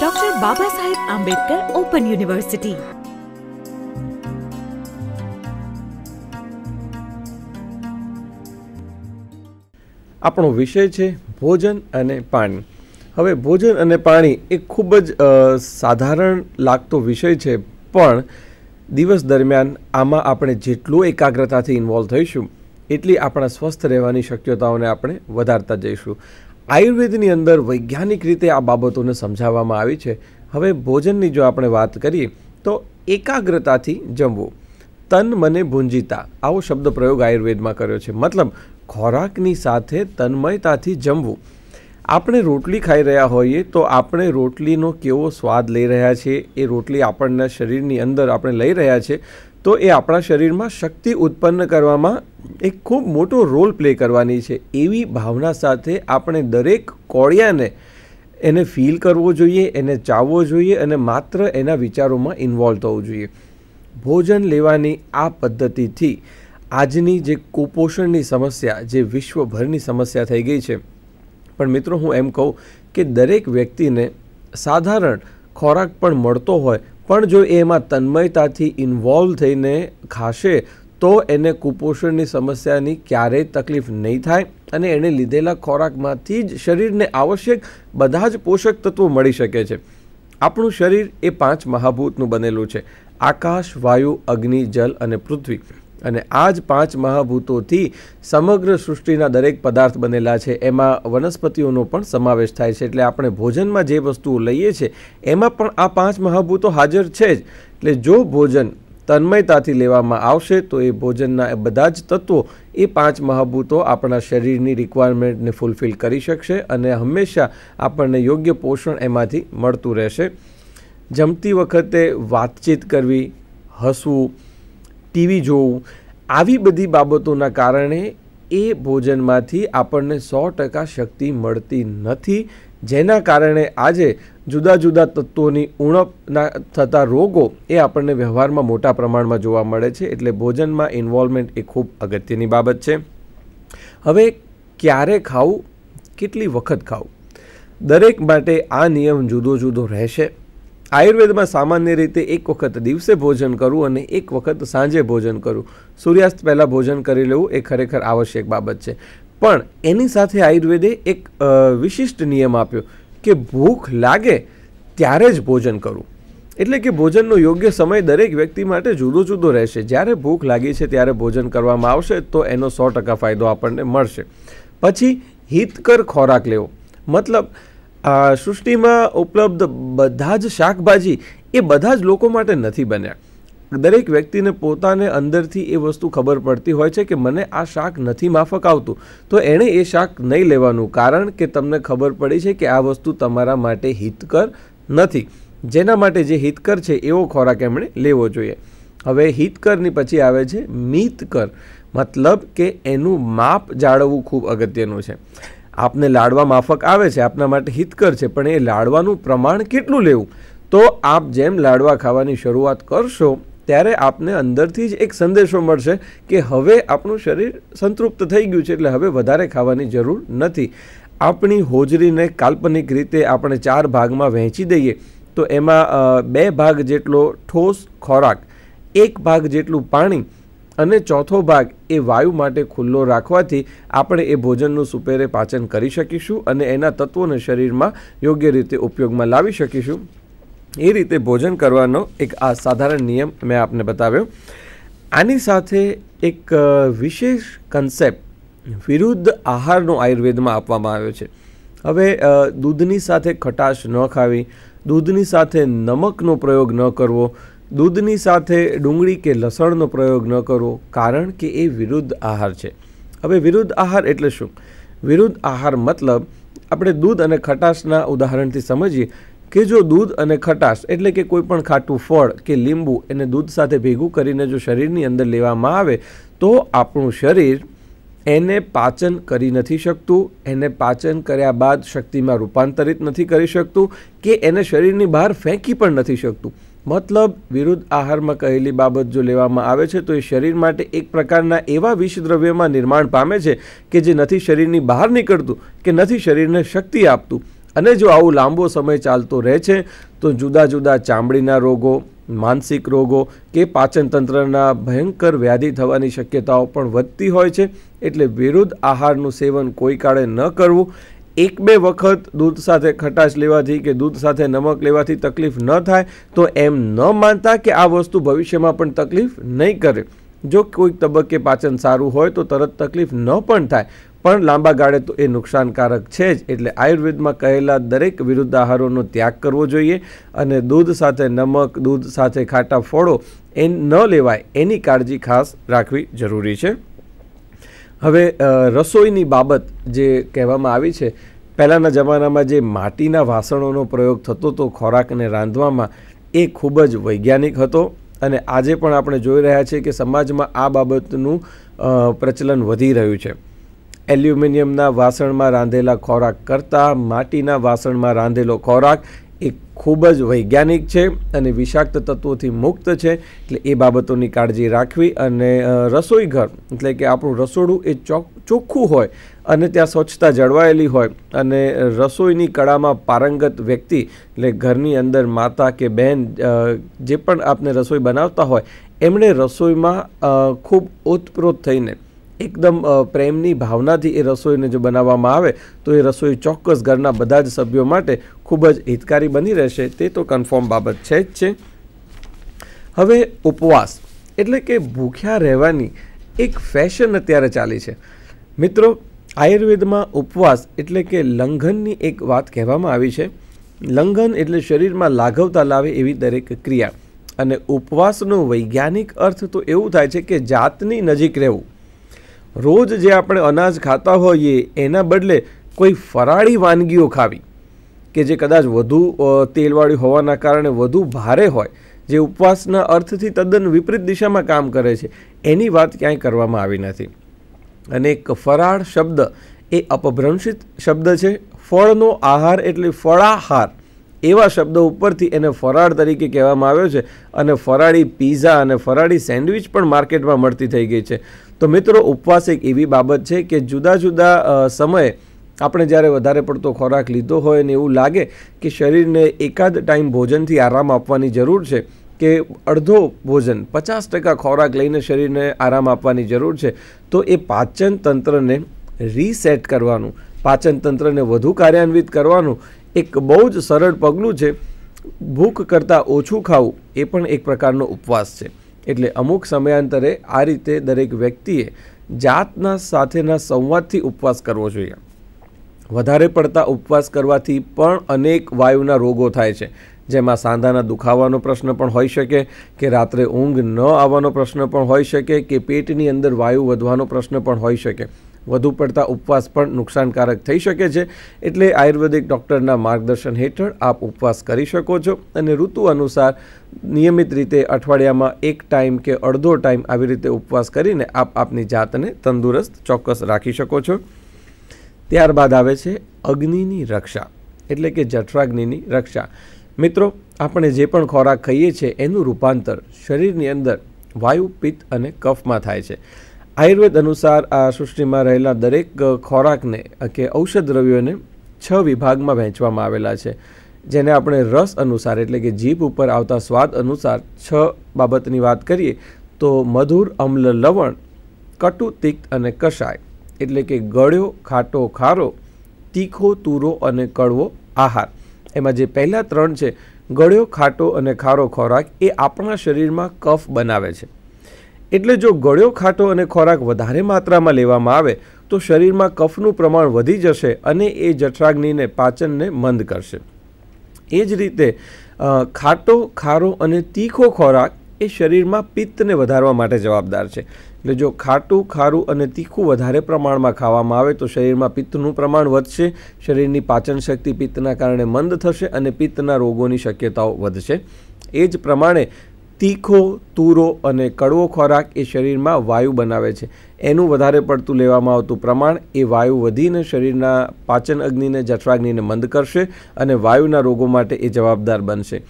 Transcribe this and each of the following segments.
doctor બાબા સાહેબ Ambedkar open university આપણો વિષય છે ભોજન અને પાણી હવે ભોજન અને પાણી એ ખૂબ જ સાધારણ લાગતો વિષય છે પણ દિવસ દરમિયાન આમાં આપણે જેટલું એકાગ્રતાથી ઇન્વોલ્વ થઈશું એટલી આપણા સ્વસ્થ રહેવાની શક્યતાઓને આપણે વધારતા જઈશું આયુર્વેદની અંદર વૈજ્ઞાનિક રીતે આ બાબતોને સમજાવવામાં આવી છે હવે ભોજનની જો આપણે વાત કરીએ તો એકાગ્રતાથી જમવું તન મને ભૂંજીતા આવો શબ્દ પ્રયોગ આયુર્વેદમાં કર્યો છે મતલબ ખોરાકની સાથે તન્મયતાથી જમવું આપણે રોટલી ખાઈ રહ્યા હોઈએ તો આપણે રોટલીનો કેવો સ્વાદ લઈ રહ્યા છીએ એ રોટલી આપણના શરીરની અંદર આપણે લઈ રહ્યા છીએ તો એ આપણા શરીરમાં શક્તિ ઉત્પન્ન કરવામાં એક ખૂબ મોટો રોલ પ્લે કરવાની છે એવી ભાવના સાથે આપણે દરેક કોળિયાને એને ફીલ કરવો જોઈએ એને ચાવવો જોઈએ અને માત્ર એના વિચારોમાં ઇન્વોલ્વ થવું જોઈએ ભોજન લેવાની આ પદ્ધતિથી આજની જે કુપોષણની સમસ્યા જે વિશ્વભરની સમસ્યા થઈ ગઈ છે પણ મિત્રો હું એમ કહું કે દરેક વ્યક્તિને સાધારણ ખોરાક પણ મળતો હોય પણ જો એમાં તન્મયતાથી ઇન્વોલ્વ થઈને ખાશે તો એને કુપોષણની સમસ્યાની ક્યારેય તકલીફ નહીં થાય અને એણે લીધેલા ખોરાકમાંથી જ શરીરને આવશ્યક બધા જ પોષક તત્વો મળી શકે છે આપણું શરીર એ પાંચ મહાભૂતનું બનેલું છે આકાશ વાયુ અગ્નિ જલ અને પૃથ્વી અને આ જ પાંચ મહાભૂતોથી સમગ્ર સૃષ્ટિના દરેક પદાર્થ બનેલા છે એમાં વનસ્પતિઓનો પણ સમાવેશ થાય છે એટલે આપણે ભોજનમાં જે વસ્તુઓ લઈએ છીએ એમાં પણ આ પાંચ મહાભૂતો હાજર છે જ એટલે જો ભોજન તન્મયતાથી લેવામાં આવશે તો એ ભોજનના બધા જ તત્વો એ પાંચ મહાભૂતો આપણા શરીરની રિક્વાયરમેન્ટને ફૂલફિલ કરી શકશે અને હંમેશા આપણને યોગ્ય પોષણ એમાંથી મળતું રહેશે જમતી વખતે વાતચીત કરવી હસવું ટીવી જોવું આવી બધી બાબતોના કારણે એ ભોજનમાંથી આપણને સો ટકા શક્તિ મળતી નથી જેના કારણે આજે જુદા જુદા તત્વોની ઉણપના થતા રોગો એ આપણને વ્યવહારમાં મોટા પ્રમાણમાં જોવા મળે છે એટલે ભોજનમાં ઇન્વોલ્વમેન્ટ એ ખૂબ અગત્યની બાબત છે હવે ક્યારે ખાવું કેટલી વખત ખાવું દરેક માટે આ નિયમ જુદો જુદો રહેશે આયુર્વેદમાં સામાન્ય રીતે એક વખત દિવસે ભોજન કરવું અને એક વખત સાંજે ભોજન કરવું સૂર્યાસ્ત પહેલાં ભોજન કરી લેવું એ ખરેખર આવશ્યક બાબત છે પણ એની સાથે આયુર્વેદે એક વિશિષ્ટ નિયમ આપ્યો કે ભૂખ લાગે ત્યારે જ ભોજન કરવું એટલે કે ભોજનનો યોગ્ય સમય દરેક વ્યક્તિ માટે જુદો જુદો રહેશે જ્યારે ભૂખ લાગી છે ત્યારે ભોજન કરવામાં આવશે તો એનો સો ટકા ફાયદો આપણને મળશે પછી હિતકર ખોરાક લેવો મતલબ સૃષ્ટિમાં ઉપલબ્ધ બધા જ શાકભાજી એ બધા જ લોકો માટે નથી બન્યા દરેક વ્યક્તિને પોતાને અંદરથી એ વસ્તુ ખબર પડતી હોય છે કે મને આ શાક નથી માફક આવતું તો એણે એ શાક નહીં લેવાનું કારણ કે તમને ખબર પડી છે કે આ વસ્તુ તમારા માટે હિતકર નથી જેના માટે જે હિતકર છે એવો ખોરાક એમણે લેવો જોઈએ હવે હિતકરની પછી આવે છે મિતકર મતલબ કે એનું માપ જાળવવું ખૂબ અગત્યનું છે આપને લાડવા માફક આવે છે આપના માટે હિતકર છે પણ એ લાડવાનું પ્રમાણ કેટલું લેવું તો આપ જેમ લાડવા ખાવાની શરૂઆત કરશો ત્યારે આપને અંદરથી જ એક સંદેશો મળશે કે હવે આપણું શરીર સંતૃપ્ત થઈ ગયું છે એટલે હવે વધારે ખાવાની જરૂર નથી આપણી હોજરીને કાલ્પનિક રીતે આપણે ચાર ભાગમાં વહેંચી દઈએ તો એમાં બે ભાગ જેટલો ઠોસ ખોરાક એક ભાગ જેટલું પાણી અને ચોથો ભાગ એ વાયુ માટે ખુલ્લો રાખવાથી આપણે એ ભોજનનું સુપેરે પાચન કરી શકીશું અને એના તત્વોને શરીરમાં યોગ્ય રીતે ઉપયોગમાં લાવી શકીશું એ રીતે ભોજન કરવાનો એક આ સાધારણ નિયમ મેં આપને બતાવ્યો આની સાથે એક વિશેષ કન્સેપ્ટ વિરુદ્ધ આહારનો આયુર્વેદમાં આપવામાં આવ્યો છે હવે દૂધની સાથે ખટાશ ન ખાવી દૂધની સાથે નમકનો પ્રયોગ ન કરવો દૂધની સાથે ડુંગળી કે લસણનો પ્રયોગ ન કરવો કારણ કે એ વિરુદ્ધ આહાર છે હવે વિરુદ્ધ આહાર એટલે શું વિરુદ્ધ આહાર મતલબ આપણે દૂધ અને ખટાશના ઉદાહરણથી સમજીએ કે જો દૂધ અને ખટાશ એટલે કે કોઈપણ ખાટું ફળ કે લીંબુ એને દૂધ સાથે ભેગું કરીને જો શરીરની અંદર લેવામાં આવે તો આપણું શરીર એને પાચન કરી નથી શકતું એને પાચન કર્યા બાદ શક્તિમાં રૂપાંતરિત નથી કરી શકતું કે એને શરીરની બહાર ફેંકી પણ નથી શકતું મતલબ વિરુદ્ધ આહારમાં કહેલી બાબત જો લેવામાં આવે છે તો એ શરીર માટે એક પ્રકારના એવા વિષદ્રવ્યમાં નિર્માણ પામે છે કે જે નથી શરીરની બહાર નીકળતું કે નથી શરીરને શક્તિ આપતું અને જો આવું લાંબો સમય ચાલતો રહે છે તો જુદા જુદા ચામડીના રોગો માનસિક રોગો કે પાચનતંત્રના ભયંકર વ્યાધિ થવાની શક્યતાઓ પણ વધતી હોય છે એટલે વિરુદ્ધ આહારનું સેવન કોઈ કાળે ન કરવું એક બે વખત દૂધ સાથે ખટાશ લેવાથી કે દૂધ સાથે નમક લેવાથી તકલીફ ન થાય તો એમ ન માનતા કે આ વસ્તુ ભવિષ્યમાં પણ તકલીફ નહીં કરે જો કોઈક તબક્કે પાચન સારું હોય તો તરત તકલીફ ન પણ થાય પણ લાંબા ગાળે તો એ નુકસાનકારક છે જ એટલે આયુર્વેદમાં કહેલા દરેક વિરુદ્ધ આહારોનો ત્યાગ કરવો જોઈએ અને દૂધ સાથે નમક દૂધ સાથે ખાટા ફળો એ ન લેવાય એની કાળજી ખાસ રાખવી જરૂરી છે હવે રસોઈની બાબત જે કહેવામાં આવી છે પહેલાંના જમાનામાં જે માટીના વાસણોનો પ્રયોગ થતો હતો ખોરાકને રાંધવામાં એ ખૂબ જ વૈજ્ઞાનિક હતો અને આજે પણ આપણે જોઈ રહ્યા છીએ કે સમાજમાં આ બાબતનું પ્રચલન વધી રહ્યું છે એલ્યુમિનિયમના વાસણમાં રાંધેલા ખોરાક કરતાં માટીના વાસણમાં રાંધેલો ખોરાક ખૂબ જ વૈજ્ઞાનિક છે અને વિષાક્ત તત્વોથી મુક્ત છે એટલે એ બાબતોની કાળજી રાખવી અને રસોઈ ઘર એટલે કે આપણું રસોડું એ ચોખ્ખું હોય અને ત્યાં સ્વચ્છતા જળવાયેલી હોય અને રસોઈની કળામાં પારંગત વ્યક્તિ એટલે ઘરની અંદર માતા કે બહેન જે પણ આપને રસોઈ બનાવતા હોય એમણે રસોઈમાં ખૂબ ઓતપ્રોત થઈને એકદમ પ્રેમની ભાવનાથી એ રસોઈને જો બનાવવામાં આવે તો એ રસોઈ ચોક્કસ ઘરના બધા જ સભ્યો માટે ખૂબ જ હિતકારી બની રહેશે તે તો કન્ફર્મ બાબત છે જ છે હવે ઉપવાસ એટલે કે ભૂખ્યા રહેવાની એક ફેશન અત્યારે ચાલી છે મિત્રો આયુર્વેદમાં ઉપવાસ એટલે કે લંઘનની એક વાત કહેવામાં આવી છે લંઘન એટલે શરીરમાં લાઘવતા લાવે એવી દરેક ક્રિયા અને ઉપવાસનો વૈજ્ઞાનિક અર્થ તો એવું થાય છે કે જાતની નજીક રહેવું રોજ જે આપણે અનાજ ખાતા હોઈએ એના બદલે કોઈ ફરાળી વાનગીઓ ખાવી કે જે કદાચ વધુ તેલવાળી હોવાના કારણે વધુ ભારે હોય જે ઉપવાસના અર્થથી તદ્દન વિપરીત દિશામાં કામ કરે છે એની વાત ક્યાંય કરવામાં આવી નથી અને એક ફરાળ શબ્દ એ અપભ્રંશિત શબ્દ છે ફળનો આહાર એટલે ફળાહાર એવા શબ્દો ઉપરથી એને ફરાળ તરીકે કહેવામાં આવ્યો છે અને ફરાળી પીઝા અને ફરાળી સેન્ડવિચ પણ માર્કેટમાં મળતી થઈ ગઈ છે તો મિત્રો ઉપવાસ એક એવી બાબત છે કે જુદા જુદા સમયે આપણે જ્યારે વધારે પડતો ખોરાક લીધો હોય ને એવું લાગે કે શરીરને એકાદ ટાઈમ ભોજનથી આરામ આપવાની જરૂર છે કે અડધો ભોજન પચાસ ટકા ખોરાક લઈને શરીરને આરામ આપવાની જરૂર છે તો એ પાચન તંત્રને રીસેટ કરવાનું પાચન તંત્રને વધુ કાર્યાન્વિત કરવાનું એક બહુ જ સરળ પગલું છે ભૂખ કરતાં ઓછું ખાવું એ પણ એક પ્રકારનો ઉપવાસ છે એટલે અમુક સમયાંતરે આ રીતે દરેક વ્યક્તિએ જાતના સાથેના સંવાદથી ઉપવાસ કરવો જોઈએ વધારે પડતા ઉપવાસ કરવાથી પણ અનેક વાયુના રોગો થાય છે જેમાં સાંધાના દુખાવાનો પ્રશ્ન પણ હોઈ શકે કે રાત્રે ઊંઘ ન આવવાનો પ્રશ્ન પણ હોઈ શકે કે પેટની અંદર વાયુ વધવાનો પ્રશ્ન પણ હોઈ શકે વધુ પડતા ઉપવાસ પણ નુકસાનકારક થઈ શકે છે એટલે આયુર્વેદિક ડૉક્ટરના માર્ગદર્શન હેઠળ આપ ઉપવાસ કરી શકો છો અને ઋતુ અનુસાર નિયમિત રીતે અઠવાડિયામાં એક ટાઈમ કે અડધો ટાઈમ આવી રીતે ઉપવાસ કરીને આપ આપની જાતને તંદુરસ્ત ચોક્કસ રાખી શકો છો ત્યારબાદ આવે છે અગ્નિની રક્ષા એટલે કે જઠરાગ્નિની રક્ષા મિત્રો આપણે જે પણ ખોરાક ખાઈએ છીએ એનું રૂપાંતર શરીરની અંદર વાયુ પિત્ત અને કફમાં થાય છે આયુર્વેદ અનુસાર આ સૃષ્ટિમાં રહેલા દરેક ખોરાકને કે ઔષધ દ્રવ્યોને છ વિભાગમાં વહેંચવામાં આવેલા છે જેને આપણે રસ અનુસાર એટલે કે જીભ ઉપર આવતા સ્વાદ અનુસાર છ બાબતની વાત કરીએ તો મધુર અમ્લ લવણ કટુ તિક્ત અને કષાય એટલે કે ગળ્યો ખાટો ખારો તીખો તુરો અને કડવો આહાર એમાં જે પહેલાં ત્રણ છે ગળ્યો ખાટો અને ખારો ખોરાક એ આપણા શરીરમાં કફ બનાવે છે એટલે જો ગળ્યો ખાટો અને ખોરાક વધારે માત્રામાં લેવામાં આવે તો શરીરમાં કફનું પ્રમાણ વધી જશે અને એ જઠરાગ્નિને પાચનને મંદ કરશે એ જ રીતે ખાટો ખારો અને તીખો ખોરાક એ શરીરમાં પિત્તને વધારવા માટે જવાબદાર છે એટલે જો ખાટું ખારું અને તીખું વધારે પ્રમાણમાં ખાવામાં આવે તો શરીરમાં પિત્તનું પ્રમાણ વધશે શરીરની પાચન શક્તિ પિત્તના કારણે મંદ થશે અને પિત્તના રોગોની શક્યતાઓ વધશે એ જ પ્રમાણે તીખો તૂરો અને કડવો ખોરાક એ શરીરમાં વાયુ બનાવે છે એનું વધારે પડતું લેવામાં આવતું પ્રમાણ એ વાયુ વધીને શરીરના પાચન અગ્નિને જઠરાગ્નિને મંદ કરશે અને વાયુના રોગો માટે એ જવાબદાર બનશે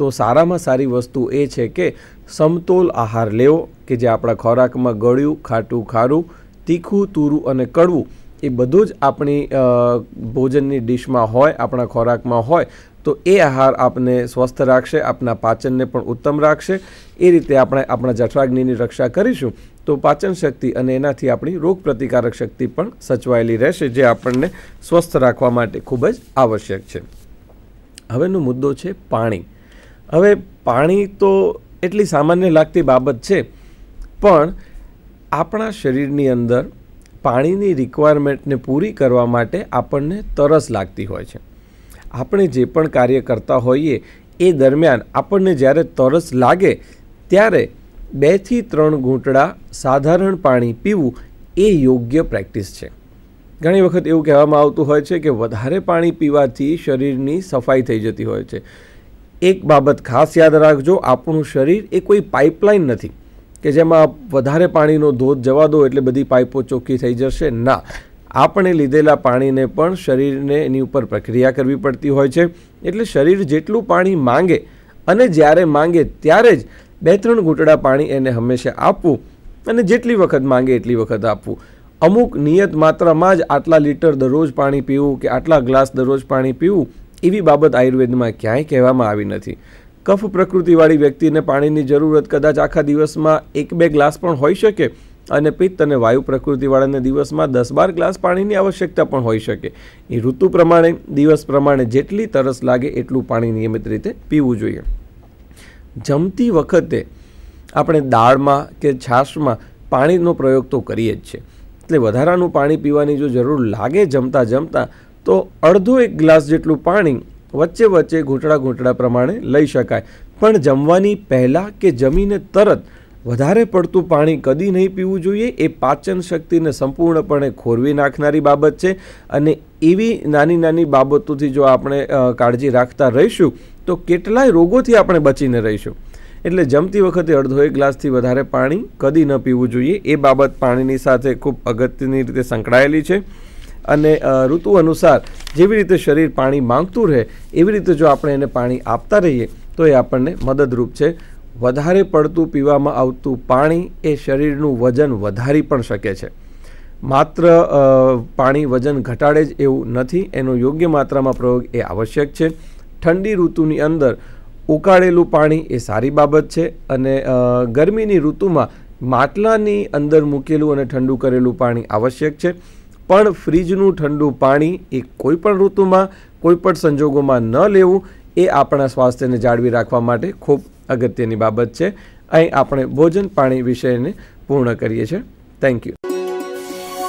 તો સારામાં સારી વસ્તુ એ છે કે સમતોલ આહાર લેવો કે જે આપણા ખોરાકમાં ગળ્યું ખાટું ખારું તીખું તૂરું અને કડવું એ બધું જ આપણી ભોજનની ડિશમાં હોય આપણા ખોરાકમાં હોય તો એ આહાર આપને સ્વસ્થ રાખશે આપના પાચનને પણ ઉત્તમ રાખશે એ રીતે આપણે આપણા જઠરાગ્નિની રક્ષા કરીશું તો પાચન શક્તિ અને એનાથી આપણી રોગ પ્રતિકારક શક્તિ પણ સચવાયેલી રહેશે જે આપણને સ્વસ્થ રાખવા માટે ખૂબ જ આવશ્યક છે હવેનો મુદ્દો છે પાણી હવે પાણી તો એટલી સામાન્ય લાગતી બાબત છે પણ આપણા શરીરની અંદર પાણીની રિક્વાયરમેન્ટને પૂરી કરવા માટે આપણને તરસ લાગતી હોય છે આપણે જે પણ કાર્ય કરતા હોઈએ એ દરમિયાન આપણને જ્યારે તરસ લાગે ત્યારે બેથી ત્રણ ઘૂંટડા સાધારણ પાણી પીવું એ યોગ્ય પ્રેક્ટિસ છે ઘણી વખત એવું કહેવામાં આવતું હોય છે કે વધારે પાણી પીવાથી શરીરની સફાઈ થઈ જતી હોય છે એક બાબત ખાસ યાદ રાખજો આપણું શરીર એ કોઈ પાઇપલાઇન નથી કે જેમાં વધારે પાણીનો ધોધ જવા દો એટલે બધી પાઇપો ચોખ્ખી થઈ જશે ના આપણે લીધેલા પાણીને પણ શરીરને એની ઉપર પ્રક્રિયા કરવી પડતી હોય છે એટલે શરીર જેટલું પાણી માંગે અને જ્યારે માંગે ત્યારે જ બે ત્રણ ઘૂંટડા પાણી એને હંમેશા આપવું અને જેટલી વખત માંગે એટલી વખત આપવું અમુક નિયત માત્રામાં જ આટલા લીટર દરરોજ પાણી પીવું કે આટલા ગ્લાસ દરરોજ પાણી પીવું એવી બાબત આયુર્વેદમાં ક્યાંય કહેવામાં આવી નથી કફ પ્રકૃતિવાળી વ્યક્તિને પાણીની જરૂરત કદાચ આખા દિવસમાં એક બે ગ્લાસ પણ હોઈ શકે અને પિત્ત અને વાયુ પ્રકૃતિવાળાને દિવસમાં દસ બાર ગ્લાસ પાણીની આવશ્યકતા પણ હોઈ શકે એ ઋતુ પ્રમાણે દિવસ પ્રમાણે જેટલી તરસ લાગે એટલું પાણી નિયમિત રીતે પીવું જોઈએ જમતી વખતે આપણે દાળમાં કે છાશમાં પાણીનો પ્રયોગ તો કરીએ જ છે એટલે વધારાનું પાણી પીવાની જો જરૂર લાગે જમતા જમતા તો અડધો એક ગ્લાસ જેટલું પાણી વચ્ચે વચ્ચે ઘૂંટડા ઘૂંટડા પ્રમાણે લઈ શકાય પણ જમવાની પહેલાં કે જમીને તરત વધારે પડતું પાણી કદી નહીં પીવું જોઈએ એ પાચન શક્તિને સંપૂર્ણપણે ખોરવી નાખનારી બાબત છે અને એવી નાની નાની બાબતોથી જો આપણે કાળજી રાખતા રહીશું તો કેટલાય રોગોથી આપણે બચીને રહીશું એટલે જમતી વખતે અડધો એક ગ્લાસથી વધારે પાણી કદી ન પીવું જોઈએ એ બાબત પાણીની સાથે ખૂબ અગત્યની રીતે સંકળાયેલી છે અને ઋતુ અનુસાર જેવી રીતે શરીર પાણી માંગતું રહે એવી રીતે જો આપણે એને પાણી આપતા રહીએ તો એ આપણને મદદરૂપ છે વધારે પડતું પીવામાં આવતું પાણી એ શરીરનું વજન વધારી પણ શકે છે માત્ર પાણી વજન ઘટાડે જ એવું નથી એનો યોગ્ય માત્રામાં પ્રયોગ એ આવશ્યક છે ઠંડી ઋતુની અંદર ઉકાળેલું પાણી એ સારી બાબત છે અને ગરમીની ઋતુમાં માટલાની અંદર મૂકેલું અને ઠંડુ કરેલું પાણી આવશ્યક છે પણ ફ્રીજનું ઠંડુ પાણી એ કોઈપણ ઋતુમાં કોઈપણ સંજોગોમાં ન લેવું એ આપણા સ્વાસ્થ્યને જાળવી રાખવા માટે ખૂબ અગત્યની બાબત છે અહીં આપણે ભોજન પાણી વિષયને પૂર્ણ કરીએ છીએ થેન્ક યુ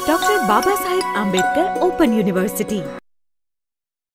ડોક્ટર બાબા સાહેબ આંબેડકર ઓપન યુનિવર્સિટી